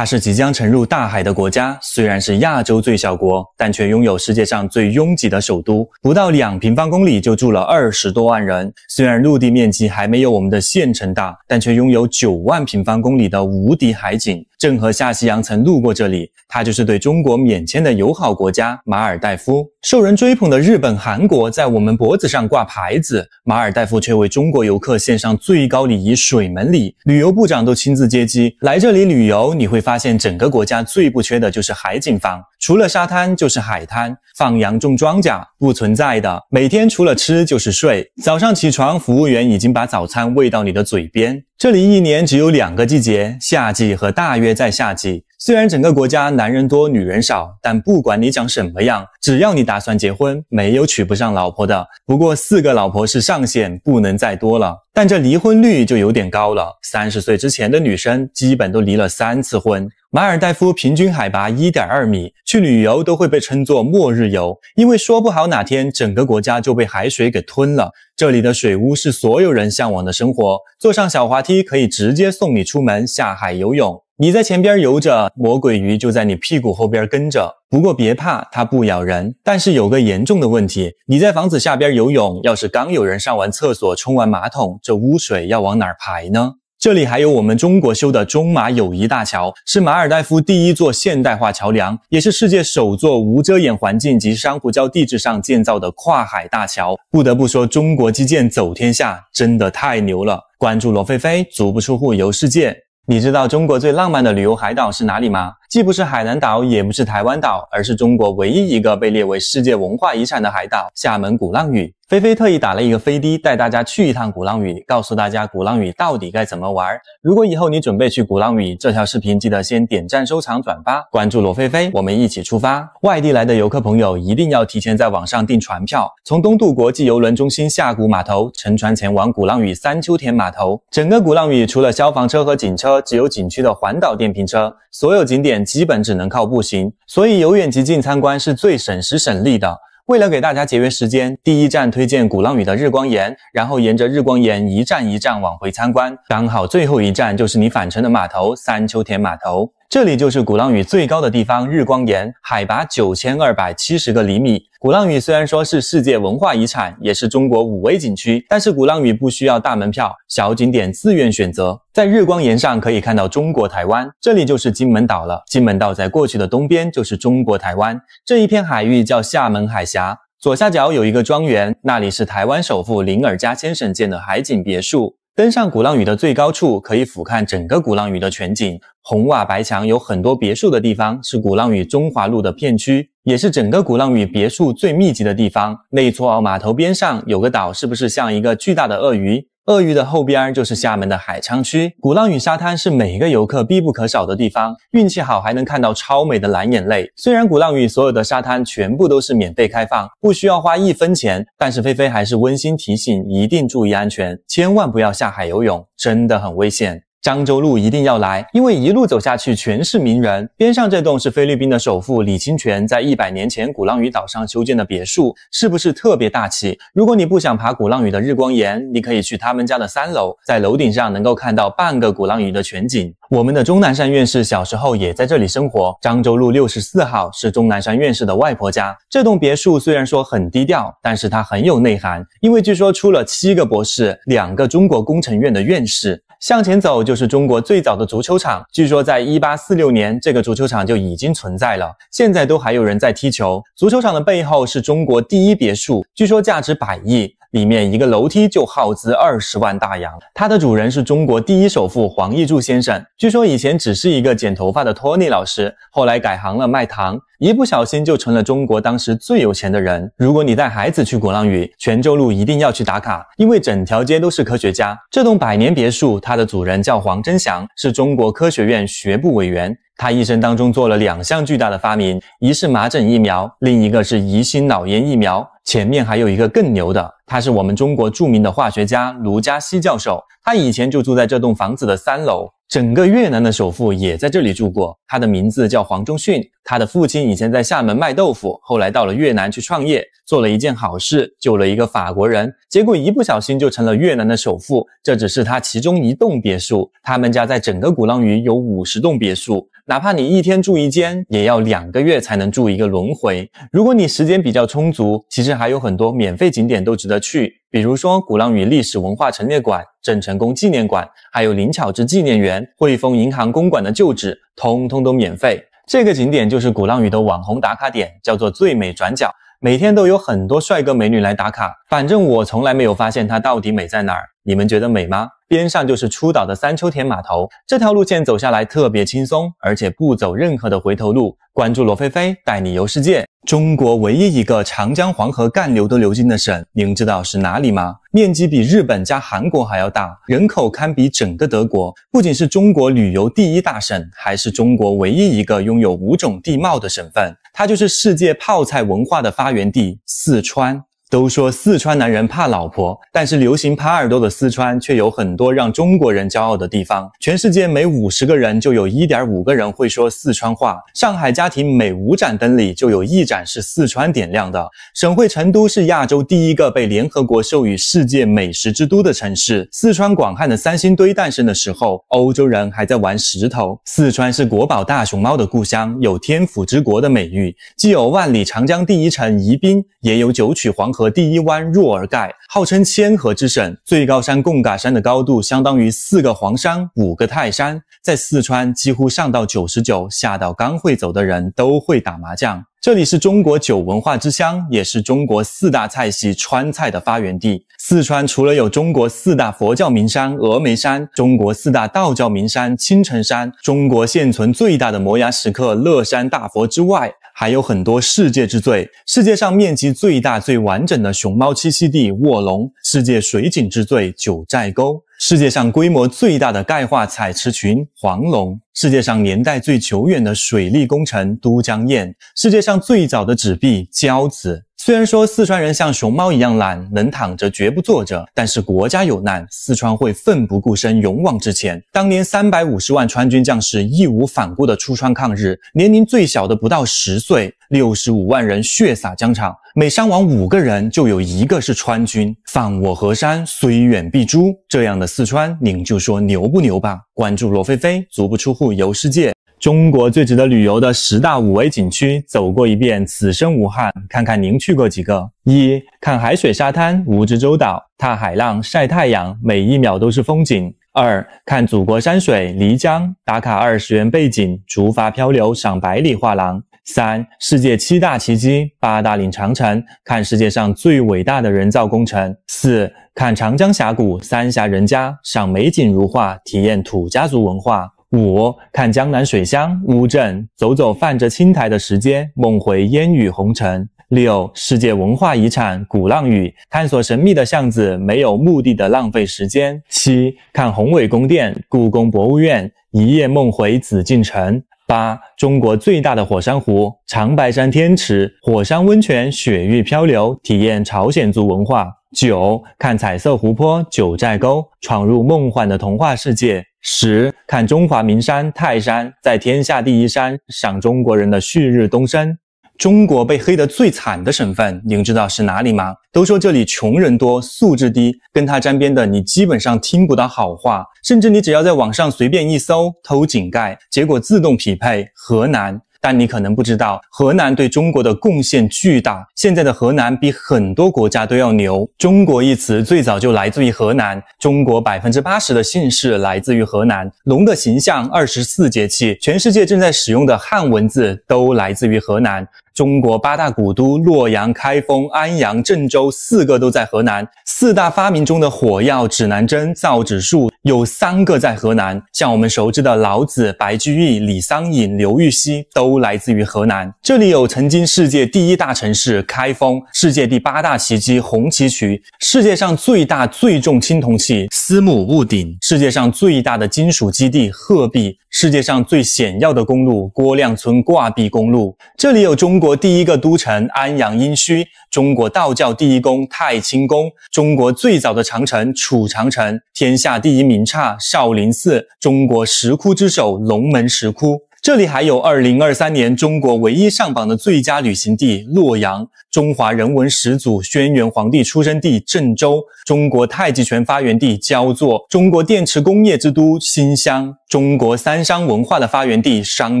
它是即将沉入大海的国家，虽然是亚洲最小国，但却拥有世界上最拥挤的首都，不到两平方公里就住了二十多万人。虽然陆地面积还没有我们的县城大，但却拥有九万平方公里的无敌海景。郑和下西洋曾路过这里，它就是对中国免签的友好国家——马尔代夫。受人追捧的日本、韩国在我们脖子上挂牌子，马尔代夫却为中国游客献上最高礼仪水门礼，旅游部长都亲自接机。来这里旅游，你会发现整个国家最不缺的就是海景房，除了沙滩就是海滩，放羊种庄稼不存在的。每天除了吃就是睡，早上起床，服务员已经把早餐喂到你的嘴边。这里一年只有两个季节，夏季和大约在夏季。虽然整个国家男人多女人少，但不管你长什么样，只要你打算结婚，没有娶不上老婆的。不过四个老婆是上限，不能再多了。但这离婚率就有点高了。三十岁之前的女生基本都离了三次婚。马尔代夫平均海拔一点二米，去旅游都会被称作末日游，因为说不好哪天整个国家就被海水给吞了。这里的水屋是所有人向往的生活，坐上小滑梯可以直接送你出门下海游泳。你在前边游着，魔鬼鱼就在你屁股后边跟着。不过别怕，它不咬人。但是有个严重的问题，你在房子下边游泳，要是刚有人上完厕所冲完马桶，这污水要往哪排呢？这里还有我们中国修的中马友谊大桥，是马尔代夫第一座现代化桥梁，也是世界首座无遮掩环境及珊瑚礁地质上建造的跨海大桥。不得不说，中国基建走天下，真的太牛了！关注罗菲菲，足不出户游世界。你知道中国最浪漫的旅游海岛是哪里吗？既不是海南岛，也不是台湾岛，而是中国唯一一个被列为世界文化遗产的海岛——厦门鼓浪屿。菲菲特意打了一个飞的，带大家去一趟鼓浪屿，告诉大家鼓浪屿到底该怎么玩。如果以后你准备去鼓浪屿，这条视频记得先点赞、收藏、转发，关注罗菲菲，我们一起出发。外地来的游客朋友一定要提前在网上订船票，从东渡国际邮轮中心下古码头乘船前往鼓浪屿三秋田码头。整个鼓浪屿除了消防车和警车，只有景区的环岛电瓶车，所有景点。基本只能靠步行，所以由远及近参观是最省时省力的。为了给大家节约时间，第一站推荐鼓浪屿的日光岩，然后沿着日光岩一站一站往回参观，刚好最后一站就是你返程的码头——三丘田码头。这里就是鼓浪屿最高的地方日光岩，海拔九千二百七十个厘米。鼓浪屿虽然说是世界文化遗产，也是中国五 A 景区，但是鼓浪屿不需要大门票，小景点自愿选择。在日光岩上可以看到中国台湾，这里就是金门岛了。金门岛在过去的东边就是中国台湾这一片海域，叫厦门海峡。左下角有一个庄园，那里是台湾首富林尔嘉先生建的海景别墅。登上鼓浪屿的最高处，可以俯瞰整个鼓浪屿的全景。红瓦白墙、有很多别墅的地方，是鼓浪屿中华路的片区，也是整个鼓浪屿别墅最密集的地方。内错澳码头边上有个岛，是不是像一个巨大的鳄鱼？鳄鱼的后边儿就是厦门的海沧区，鼓浪屿沙滩是每个游客必不可少的地方，运气好还能看到超美的蓝眼泪。虽然鼓浪屿所有的沙滩全部都是免费开放，不需要花一分钱，但是菲菲还是温馨提醒，一定注意安全，千万不要下海游泳，真的很危险。漳州路一定要来，因为一路走下去全是名人。边上这栋是菲律宾的首富李清泉在一百年前鼓浪屿岛上修建的别墅，是不是特别大气？如果你不想爬鼓浪屿的日光岩，你可以去他们家的三楼，在楼顶上能够看到半个鼓浪屿的全景。我们的钟南山院士小时候也在这里生活。漳州路六十四号是钟南山院士的外婆家。这栋别墅虽然说很低调，但是它很有内涵，因为据说出了七个博士，两个中国工程院的院士。向前走就是中国最早的足球场，据说在一八四六年这个足球场就已经存在了，现在都还有人在踢球。足球场的背后是中国第一别墅，据说价值百亿。里面一个楼梯就耗资二十万大洋，它的主人是中国第一首富黄毅柱先生。据说以前只是一个剪头发的托尼老师，后来改行了卖糖，一不小心就成了中国当时最有钱的人。如果你带孩子去鼓浪屿泉州路，一定要去打卡，因为整条街都是科学家。这栋百年别墅，它的主人叫黄真祥，是中国科学院学部委员。他一生当中做了两项巨大的发明，一是麻疹疫苗，另一个是疑心脑炎疫苗。前面还有一个更牛的，他是我们中国著名的化学家卢嘉锡教授。他以前就住在这栋房子的三楼。整个越南的首富也在这里住过。他的名字叫黄忠训，他的父亲以前在厦门卖豆腐，后来到了越南去创业，做了一件好事，救了一个法国人，结果一不小心就成了越南的首富。这只是他其中一栋别墅，他们家在整个鼓浪屿有五十栋别墅。哪怕你一天住一间，也要两个月才能住一个轮回。如果你时间比较充足，其实还有很多免费景点都值得去，比如说鼓浪屿历史文化陈列馆、郑成功纪念馆，还有林巧稚纪念园、汇丰银行公馆的旧址，通通都免费。这个景点就是鼓浪屿的网红打卡点，叫做最美转角，每天都有很多帅哥美女来打卡。反正我从来没有发现它到底美在哪儿，你们觉得美吗？边上就是出岛的三丘田码头，这条路线走下来特别轻松，而且不走任何的回头路。关注罗菲菲，带你游世界。中国唯一一个长江黄河干流都流经的省，您知道是哪里吗？面积比日本加韩国还要大，人口堪比整个德国，不仅是中国旅游第一大省，还是中国唯一一个拥有五种地貌的省份。它就是世界泡菜文化的发源地——四川。都说四川男人怕老婆，但是流行趴耳朵的四川却有很多让中国人骄傲的地方。全世界每五十个人就有一点五个人会说四川话。上海家庭每五盏灯里就有一盏是四川点亮的。省会成都是亚洲第一个被联合国授予世界美食之都的城市。四川广汉的三星堆诞生的时候，欧洲人还在玩石头。四川是国宝大熊猫的故乡，有天府之国的美誉，既有万里长江第一城宜宾，也有九曲黄河。和第一湾若尔盖，号称千河之省。最高山贡嘎山的高度相当于四个黄山、五个泰山，在四川几乎上到九十九，下到刚会走的人都会打麻将。这里是中国酒文化之乡，也是中国四大菜系川菜的发源地。四川除了有中国四大佛教名山峨眉山、中国四大道教名山青城山、中国现存最大的摩崖石刻乐山大佛之外，还有很多世界之最：世界上面积最大、最完整的熊猫栖息地卧龙；世界水景之最九寨沟；世界上规模最大的钙化彩池群黄龙；世界上年代最久远的水利工程都江堰；世界上最早的纸币交子。虽然说四川人像熊猫一样懒，能躺着绝不坐着，但是国家有难，四川会奋不顾身、勇往直前。当年三百五十万川军将士义无反顾地出川抗日，年龄最小的不到十岁，六十五万人血洒疆场，每伤亡五个人就有一个是川军。犯我河山，虽远必诛。这样的四川，您就说牛不牛吧？关注罗菲菲，足不出户游世界。中国最值得旅游的十大五 A 景区，走过一遍，此生无憾。看看您去过几个？一看海水沙滩，蜈支洲岛，踏海浪，晒太阳，每一秒都是风景。二看祖国山水，漓江，打卡二十元背景，竹筏漂流，赏百里画廊。三世界七大奇迹，八达岭长城，看世界上最伟大的人造工程。四看长江峡谷，三峡人家，赏美景如画，体验土家族文化。五看江南水乡乌镇，走走泛着青苔的时间，梦回烟雨红尘。六世界文化遗产鼓浪屿，探索神秘的巷子，没有目的的浪费时间。七看宏伟宫殿故宫博物院，一夜梦回紫禁城。八中国最大的火山湖长白山天池，火山温泉、雪域漂流，体验朝鲜族文化。九看彩色湖泊九寨沟，闯入梦幻的童话世界。十看中华名山泰山，在天下第一山赏中国人的旭日东升。中国被黑得最惨的省份，您知道是哪里吗？都说这里穷人多，素质低，跟他沾边的你基本上听不到好话，甚至你只要在网上随便一搜偷井盖，结果自动匹配河南。但你可能不知道，河南对中国的贡献巨大。现在的河南比很多国家都要牛。中国一词最早就来自于河南。中国百分之八十的姓氏来自于河南。龙的形象、二十四节气、全世界正在使用的汉文字都来自于河南。中国八大古都洛阳、开封、安阳、郑州四个都在河南。四大发明中的火药、指南针、造纸术有三个在河南。像我们熟知的老子、白居易、李商隐、刘禹锡都来自于河南。这里有曾经世界第一大城市开封，世界第八大奇迹红旗渠，世界上最大最重青铜器司母戊鼎，世界上最大的金属基地鹤壁，世界上最险要的公路郭亮村挂壁公路。这里有中。国第一个都城安阳殷墟，中国道教第一宫太清宫，中国最早的长城楚长城，天下第一名刹少林寺，中国石窟之首龙门石窟。这里还有2023年中国唯一上榜的最佳旅行地洛阳。中华人文始祖轩辕皇帝出生地郑州，中国太极拳发源地焦作，中国电池工业之都新乡，中国三商文化的发源地商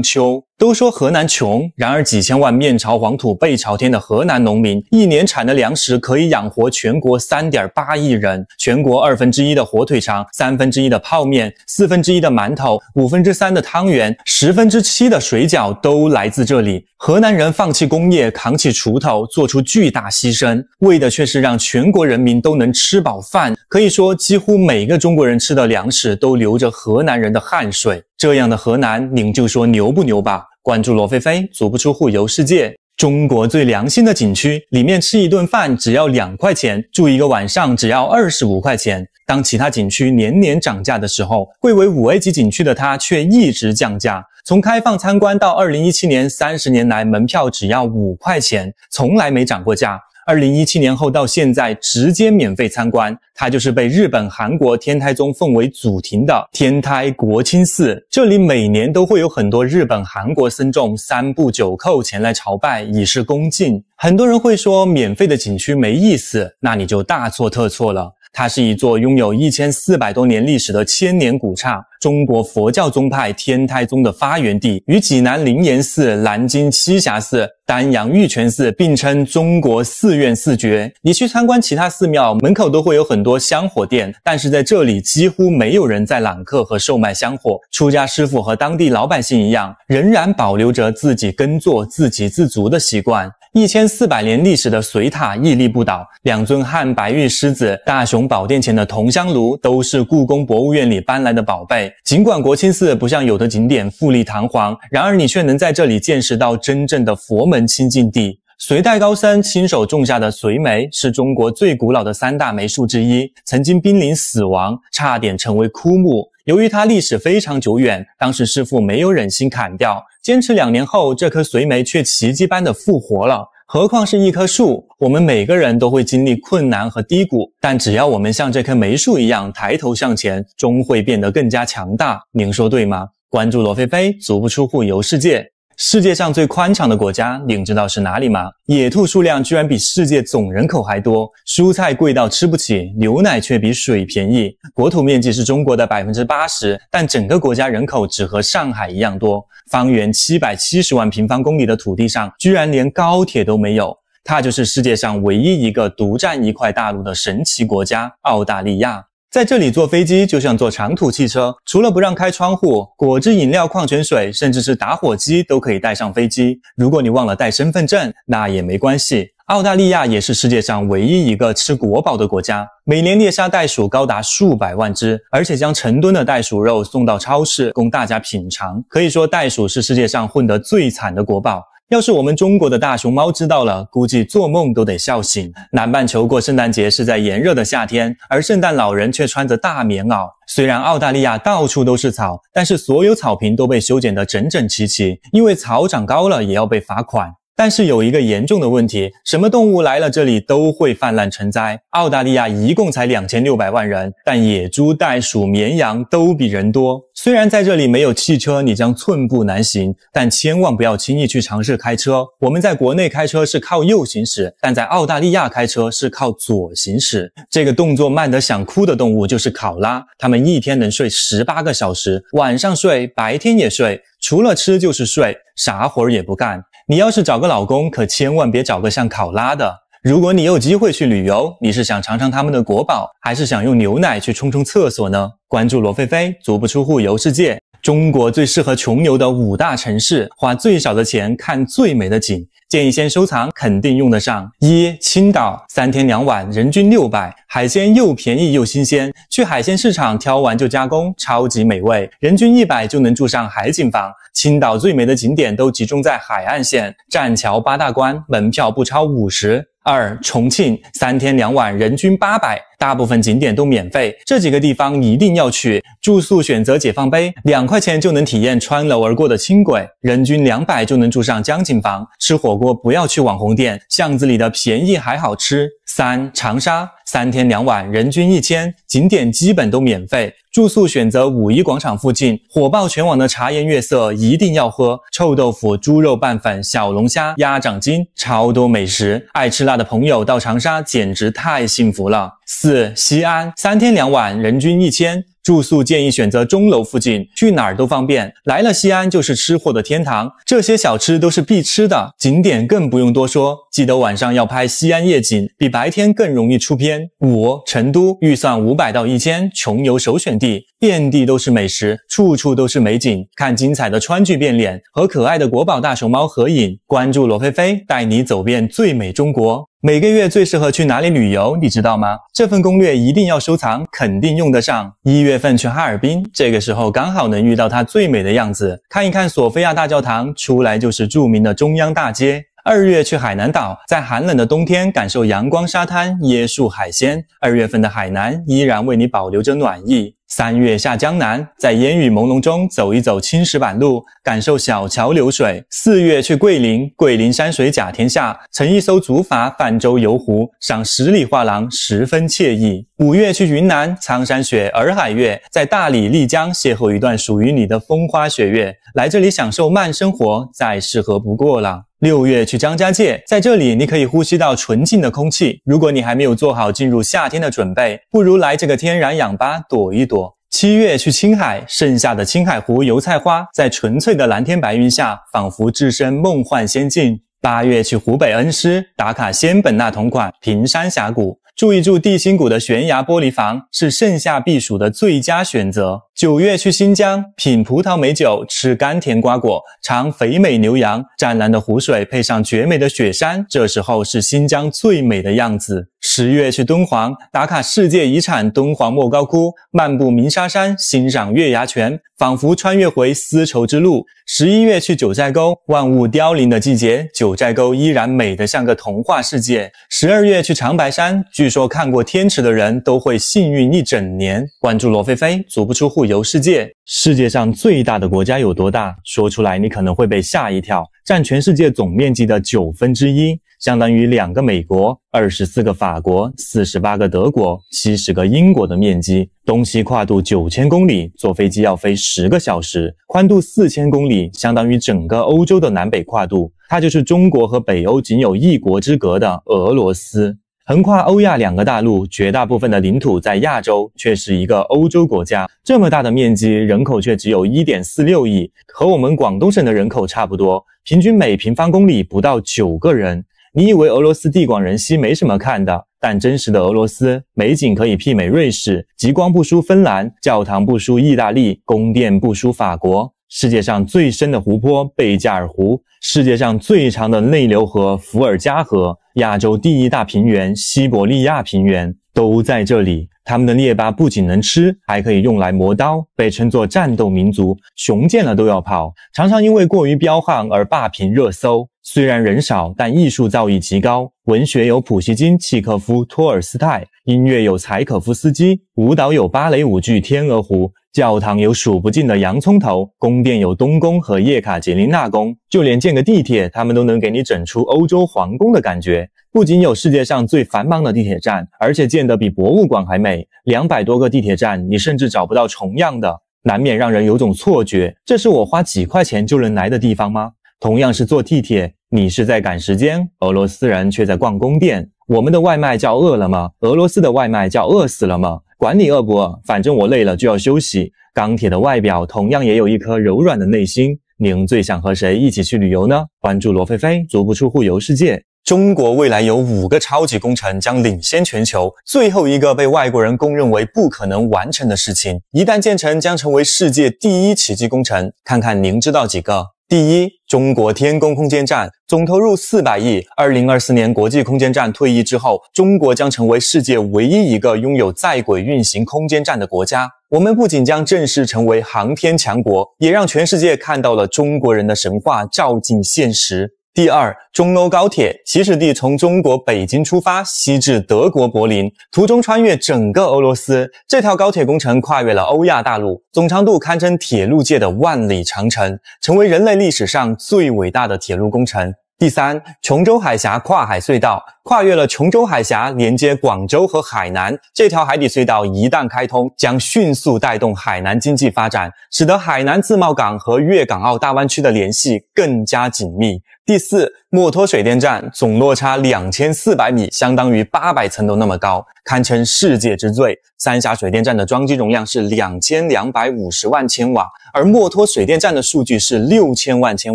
丘。都说河南穷，然而几千万面朝黄土背朝天的河南农民，一年产的粮食可以养活全国三点八亿人。全国二分之一的火腿肠，三分之一的泡面，四分之一的馒头，五分之三的汤圆，十分之七的水饺，都来自这里。河南人放弃工业，扛起锄头，做出巨大牺牲，为的却是让全国人民都能吃饱饭。可以说，几乎每个中国人吃的粮食都流着河南人的汗水。这样的河南，您就说牛不牛吧？关注罗菲菲，足不出户游世界。中国最良心的景区，里面吃一顿饭只要两块钱，住一个晚上只要二十五块钱。当其他景区年年涨价的时候，贵为五 A 级景区的它却一直降价。从开放参观到二零一七年，三十年来门票只要五块钱，从来没涨过价。二零一七年后到现在直接免费参观，它就是被日本、韩国天台宗奉为祖庭的天台国清寺。这里每年都会有很多日本、韩国僧众三步九叩前来朝拜，以示恭敬。很多人会说免费的景区没意思，那你就大错特错了。它是一座拥有一千四百多年历史的千年古刹，中国佛教宗派天台宗的发源地，与济南灵岩寺、南京栖霞寺、丹阳玉泉寺并称中国寺院四绝。你去参观其他寺庙，门口都会有很多香火店，但是在这里几乎没有人在揽客和售卖香火。出家师傅和当地老百姓一样，仍然保留着自己耕作、自给自足的习惯。一千四百年历史的隋塔屹立不倒，两尊汉白玉狮子、大雄宝殿前的铜香炉都是故宫博物院里搬来的宝贝。尽管国清寺不像有的景点富丽堂皇，然而你却能在这里见识到真正的佛门清净地。隋代高僧亲手种下的隋梅是中国最古老的三大梅树之一，曾经濒临死亡，差点成为枯木。由于它历史非常久远，当时师傅没有忍心砍掉，坚持两年后，这棵随梅却奇迹般的复活了。何况是一棵树，我们每个人都会经历困难和低谷，但只要我们像这棵梅树一样抬头向前，终会变得更加强大。您说对吗？关注罗菲菲，足不出户游世界。世界上最宽敞的国家，您知道是哪里吗？野兔数量居然比世界总人口还多，蔬菜贵到吃不起，牛奶却比水便宜。国土面积是中国的百分之八十，但整个国家人口只和上海一样多。方圆七百七十万平方公里的土地上，居然连高铁都没有。它就是世界上唯一一个独占一块大陆的神奇国家——澳大利亚。在这里坐飞机就像坐长途汽车，除了不让开窗户，果汁、饮料、矿泉水，甚至是打火机都可以带上飞机。如果你忘了带身份证，那也没关系。澳大利亚也是世界上唯一一个吃国宝的国家，每年猎杀袋鼠高达数百万只，而且将成吨的袋鼠肉送到超市供大家品尝。可以说，袋鼠是世界上混得最惨的国宝。要是我们中国的大熊猫知道了，估计做梦都得笑醒。南半球过圣诞节是在炎热的夏天，而圣诞老人却穿着大棉袄。虽然澳大利亚到处都是草，但是所有草坪都被修剪得整整齐齐，因为草长高了也要被罚款。但是有一个严重的问题，什么动物来了这里都会泛滥成灾。澳大利亚一共才两千六百万人，但野猪、袋鼠、绵羊都比人多。虽然在这里没有汽车，你将寸步难行，但千万不要轻易去尝试开车。我们在国内开车是靠右行驶，但在澳大利亚开车是靠左行驶。这个动作慢得想哭的动物就是考拉，它们一天能睡十八个小时，晚上睡，白天也睡，除了吃就是睡，啥活儿也不干。你要是找个老公，可千万别找个像考拉的。如果你有机会去旅游，你是想尝尝他们的国宝，还是想用牛奶去冲冲厕所呢？关注罗菲菲，足不出户游世界。中国最适合穷游的五大城市，花最少的钱看最美的景，建议先收藏，肯定用得上。一、青岛三天两晚，人均六百，海鲜又便宜又新鲜，去海鲜市场挑完就加工，超级美味，人均一百就能住上海景房。青岛最美的景点都集中在海岸线，栈桥、八大关，门票不超五十。二、重庆三天两晚，人均八百。大部分景点都免费，这几个地方一定要去。住宿选择解放碑，两块钱就能体验穿楼而过的轻轨，人均两百就能住上江景房。吃火锅不要去网红店，巷子里的便宜还好吃。三长沙三天两晚人均一千，景点基本都免费，住宿选择五一广场附近，火爆全网的茶颜悦色一定要喝。臭豆腐、猪肉拌粉、小龙虾、鸭掌筋，超多美食，爱吃辣的朋友到长沙简直太幸福了。四西安三天两晚人均一千，住宿建议选择钟楼附近，去哪儿都方便。来了西安就是吃货的天堂，这些小吃都是必吃的，景点更不用多说。记得晚上要拍西安夜景，比白天更容易出片。五成都预算五百到一千，穷游首选地，遍地都是美食，处处都是美景。看精彩的川剧变脸，和可爱的国宝大熊猫合影。关注罗菲菲，带你走遍最美中国。每个月最适合去哪里旅游，你知道吗？这份攻略一定要收藏，肯定用得上。一月份去哈尔滨，这个时候刚好能遇到它最美的样子，看一看索菲亚大教堂，出来就是著名的中央大街。二月去海南岛，在寒冷的冬天感受阳光、沙滩、椰树、海鲜。二月份的海南依然为你保留着暖意。三月下江南，在烟雨朦胧中走一走青石板路，感受小桥流水。四月去桂林，桂林山水甲天下，乘一艘竹筏泛舟游湖，赏十里画廊，十分惬意。五月去云南，苍山雪，洱海月，在大理丽江邂逅一段属于你的风花雪月。来这里享受慢生活，再适合不过了。六月去张家界，在这里你可以呼吸到纯净的空气。如果你还没有做好进入夏天的准备，不如来这个天然氧吧躲一躲。七月去青海，盛夏的青海湖油菜花，在纯粹的蓝天白云下，仿佛置身梦幻仙境。八月去湖北恩施，打卡仙本那同款平山峡谷，住一住地心谷的悬崖玻璃房，是盛夏避暑的最佳选择。九月去新疆，品葡萄美酒，吃甘甜瓜果，尝肥美牛羊，湛蓝的湖水配上绝美的雪山，这时候是新疆最美的样子。十月去敦煌打卡世界遗产敦煌莫高窟，漫步鸣沙山，欣赏月牙泉，仿佛穿越回丝绸之路。十一月去九寨沟，万物凋零的季节，九寨沟依然美得像个童话世界。十二月去长白山，据说看过天池的人都会幸运一整年。关注罗菲菲，足不出户游世界。世界上最大的国家有多大？说出来你可能会被吓一跳。占全世界总面积的九分之一，相当于两个美国、二十四个法国、四十八个德国、七十个英国的面积。东西跨度九千公里，坐飞机要飞十个小时。宽度四千公里，相当于整个欧洲的南北跨度。它就是中国和北欧仅有一国之隔的俄罗斯。横跨欧亚两个大陆，绝大部分的领土在亚洲，却是一个欧洲国家。这么大的面积，人口却只有1.46亿，和我们广东省的人口差不多。平均每平方公里不到九个人。你以为俄罗斯地广人稀没什么看的？但真实的俄罗斯，美景可以媲美瑞士，极光不输芬兰，教堂不输意大利，宫殿不输法国。世界上最深的湖泊贝加尔湖，世界上最长的内流河伏尔加河。亚洲第一大平原西伯利亚平原都在这里。他们的猎巴不仅能吃，还可以用来磨刀，被称作战斗民族。熊见了都要跑，常常因为过于彪悍而霸屏热搜。虽然人少，但艺术造诣极高。文学有普希金、契诃夫、托尔斯泰；音乐有柴可夫斯基；舞蹈有芭蕾舞剧《天鹅湖》；教堂有数不尽的洋葱头；宫殿有东宫和叶卡捷琳娜宫。就连建个地铁，他们都能给你整出欧洲皇宫的感觉。不仅有世界上最繁忙的地铁站，而且建得比博物馆还美。两百多个地铁站，你甚至找不到重样的，难免让人有种错觉：这是我花几块钱就能来的地方吗？同样是坐地铁，你是在赶时间，俄罗斯人却在逛宫殿。我们的外卖叫饿了吗？俄罗斯的外卖叫饿死了吗？管你饿不饿，反正我累了就要休息。钢铁的外表同样也有一颗柔软的内心。您最想和谁一起去旅游呢？关注罗菲菲，足不出户游世界。中国未来有五个超级工程将领先全球，最后一个被外国人公认为不可能完成的事情，一旦建成将成为世界第一奇迹工程。看看您知道几个？第一，中国天宫空间站总投入四百亿。二零二四年国际空间站退役之后，中国将成为世界唯一一个拥有在轨运行空间站的国家。我们不仅将正式成为航天强国，也让全世界看到了中国人的神话照进现实。第二，中欧高铁起始地从中国北京出发，西至德国柏林，途中穿越整个俄罗斯。这条高铁工程跨越了欧亚大陆，总长度堪称铁路界的万里长城，成为人类历史上最伟大的铁路工程。第三，琼州海峡跨海隧道跨越了琼州海峡，连接广州和海南。这条海底隧道一旦开通，将迅速带动海南经济发展，使得海南自贸港和粤港澳大湾区的联系更加紧密。第四，墨脱水电站总落差两千四百米，相当于八百层楼那么高，堪称世界之最。三峡水电站的装机容量是两千两百五十万千瓦，而墨脱水电站的数据是六千万千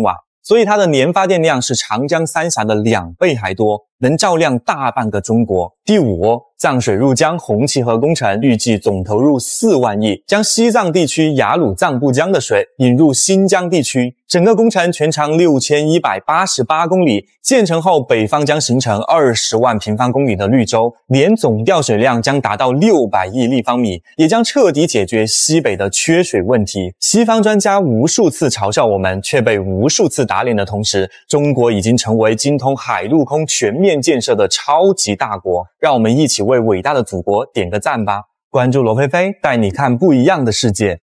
瓦。所以它的年发电量是长江三峡的两倍还多。能照亮大半个中国。第五，藏水入江红旗河工程预计总投入四万亿，将西藏地区雅鲁藏布江的水引入新疆地区。整个工程全长六千一百八十八公里，建成后北方将形成二十万平方公里的绿洲，年总调水量将达到六百亿立方米，也将彻底解决西北的缺水问题。西方专家无数次嘲笑我们，却被无数次打脸的同时，中国已经成为精通海陆空全面。面建设的超级大国，让我们一起为伟大的祖国点个赞吧！关注罗菲菲，带你看不一样的世界。